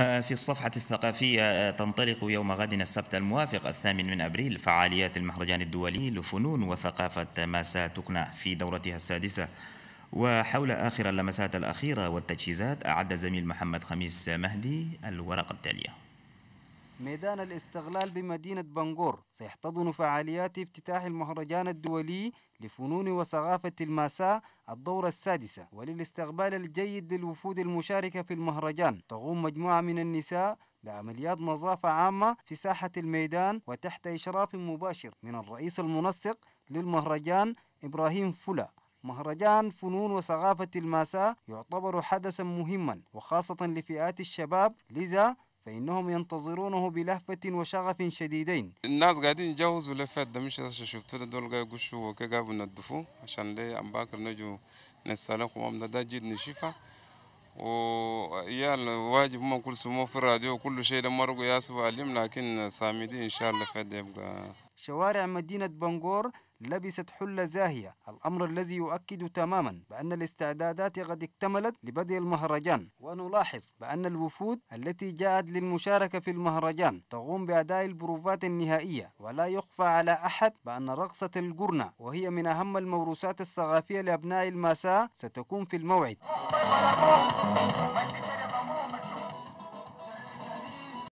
آه، في الصفحة الثقافية آه، تنطلق يوم غد السبت الموافق الثامن من أبريل فعاليات المهرجان الدولي لفنون وثقافة ما ستقنع في دورتها السادسة وحول آخر اللمسات الأخيرة والتجهيزات أعد زميل محمد خميس مهدي الورقة التالية ميدان الاستغلال بمدينة بنغور سيحتضن فعاليات افتتاح المهرجان الدولي لفنون وثقافة الماساة الدورة السادسة وللاستقبال الجيد للوفود المشاركة في المهرجان تقوم مجموعة من النساء بعمليات نظافة عامة في ساحة الميدان وتحت إشراف مباشر من الرئيس المنسق للمهرجان إبراهيم فلا مهرجان فنون وثقافة الماساة يعتبر حدثا مهما وخاصة لفئات الشباب لذا فإنهم ينتظرونه بلهفة وشغف شديدين الناس قاعدين يجهزوا لفات ده مش شفتوا دول قاعدين قشوا وكقابوا ينظفوه عشان لي أم باكر نجوا نسالكم أمنا ده جد نشفى ويا الواجب هم كل سمو في الراديو وكل شيء ده مرقوا ياسوا عليهم لكن سامدين إن شاء الله فات يبقى شوارع مدينة بنغور لبست حلة زاهية الأمر الذي يؤكد تماما بأن الاستعدادات قد اكتملت لبدء المهرجان ونلاحظ بأن الوفود التي جاءت للمشاركة في المهرجان تقوم بأداء البروفات النهائية ولا يخفى على أحد بأن رقصة القرنة وهي من أهم الموروثات الثقافية لأبناء الماساة ستكون في الموعد